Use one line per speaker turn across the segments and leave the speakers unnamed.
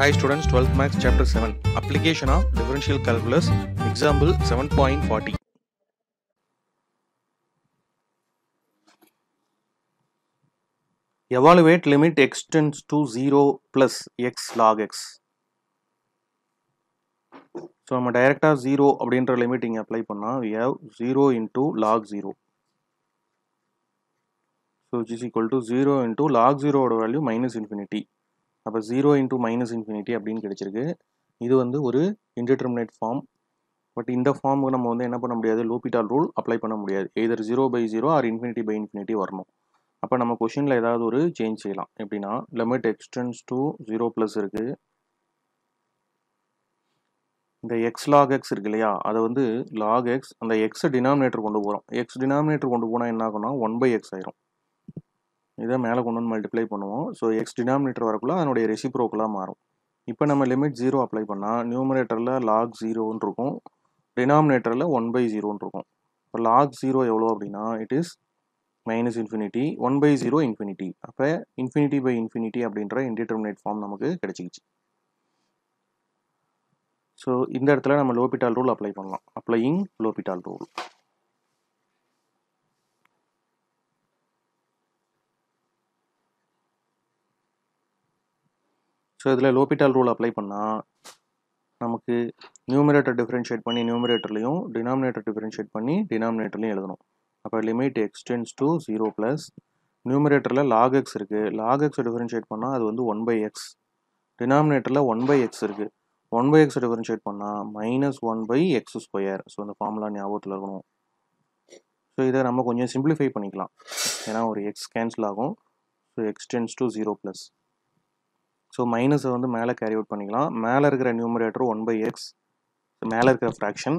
high students twelfth maths chapter seven application of differential calculus example seven point forty evaluate limit x tends to zero plus x log x so நம்ம டைரெக்டாக zero அப்படின்ற limit இங்கே apply பண்ணால் we have zero into log zero so it is equal to zero into log ஜீரோட value minus infinity அப்போ zero into minus infinity அப்படின்னு கிடச்சிருக்கு இது வந்து ஒரு இன்டர்டர்மினேட் ஃபார்ம் பட் இந்த ஃபார்முக்கு நம்ம வந்து என்ன பண்ண முடியாது லோபிட்டால் ரூல் அப்ளை பண்ண முடியாது either zero by zero or infinity by infinity வரணும் அப்போ நம்ம கொஷினில் ஏதாவது ஒரு சேஞ்ச் செய்யலாம் எப்படின்னா limit x tends to zero plus இருக்குது இந்த எக்ஸ் லாக் எக்ஸ் இருக்கு இல்லையா அதை வந்து லாக் எக்ஸ் அந்த எக்ஸை டினாமினேட்டர் கொண்டு போகிறோம் எக்ஸ் டினாமினேட்டர் கொண்டு போனால் என்ன ஆகும்னா ஒன் பை எக்ஸ் ஆயிரும் இதை மேலே கொண்டு வந்து மல்டிப்ளை பண்ணுவோம் ஸோ எக்ஸ் டினாமினேட்டர் வரக்குள்ள அதனுடைய ரெசிப்ரோக்கலாக மாறும் இப்போ நம்ம லிமிட் ஜீரோ அப்ளை பண்ணால் நியூமரேட்டரில் லாக் ஜீரோன்னு இருக்கும் டினாமினேட்டரில் ஒன் பை ஜீரோன்னு இருக்கும் இப்போ லாக் ஜீரோ எவ்வளோ அப்படின்னா it is minus infinity one by zero infinity அப்போ இன்ஃபினிட்டி பை இன்ஃபினிட்டி அப்படின்ற இன்டிடெர்மினேட் ஃபார்ம் நமக்கு கிடைச்சிக்கிச்சு ஸோ இந்த இடத்துல நம்ம லோபிட்டால் ரூல் அப்ளை பண்ணலாம் அப்ளையிங் லோபிட்டால் ரூல் ஸோ இதில் லோபிட்டால் ரூல் அப்ளை பண்ணால் நமக்கு நியூமரேட்டர் டிஃப்ரென்ஷியேட் பண்ணி நியூமிரேட்டர்லையும் டினாமினேட்டர் டிஃப்ரென்ஷியேட் பண்ணி டினாமினேட்டர்லையும் எழுதணும் அப்போ limit x tends to zero plus நியூமிரேட்டரில் லாக் எக்ஸ் இருக்குது லாக் எக்ஸை டிஃப்ரென்ஷியேட் பண்ணால் அது வந்து ஒன் பை எக்ஸ் டினாமினேட்டரில் ஒன் பை எக்ஸ் இருக்குது ஒன் பை எக்ஸ் டிஃப்ரென்ஷியேட் பண்ணால் minus one by x square so இந்த ஃபார்முலா ஞாபகத்தில் இருக்கணும் ஸோ இதை நம்ம கொஞ்சம் சிம்பிளிஃபை பண்ணிக்கலாம் ஏன்னா ஒரு எக்ஸ் கேன்சல் ஆகும் so x tends to zero plus so மைனஸை வந்து மேலே கேரி அவுட் பண்ணிக்கலாம் மேலே இருக்கிற நியூமரேட்டர் ஒன் பை எக்ஸ் மேலே இருக்கிற ஃப்ராக்ஷன்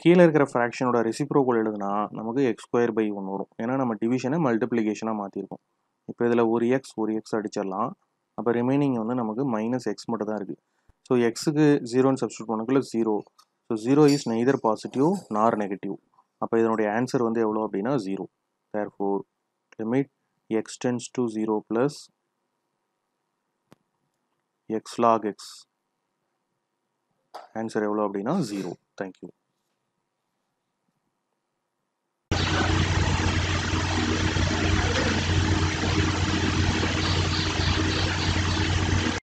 கீழே இருக்கிற ஃப்ராக்ஷனோட ரெசிப்ரோக்கல் எழுதுனா நமக்கு எக்ஸ் ஸ்கொயர் பை ஒன்று வரும் ஏன்னா நம்ம டிவிஷனை மல்டிப்ளிகேஷனாக மாற்றிருக்கோம் இப்போ இதில் ஒரு எக்ஸ் ஒரு எக்ஸ் அடிச்சிடலாம் அப்போ ரிமைனிங் வந்து நமக்கு மைனஸ் எக்ஸ் மட்டும் தான் இருக்குது ஸோ எக்ஸுக்கு ஜீரோன்னு சப்ஸ்டியூட் பண்ணக்குள்ள zero so zero is neither positive nor negative அப்போ இதனுடைய ஆன்சர் வந்து எவ்வளோ அப்படின்னா zero therefore limit x tends to zero plus x log x answer எவ்வளோ அப்படின்னா ஜீரோ தேங்க்யூ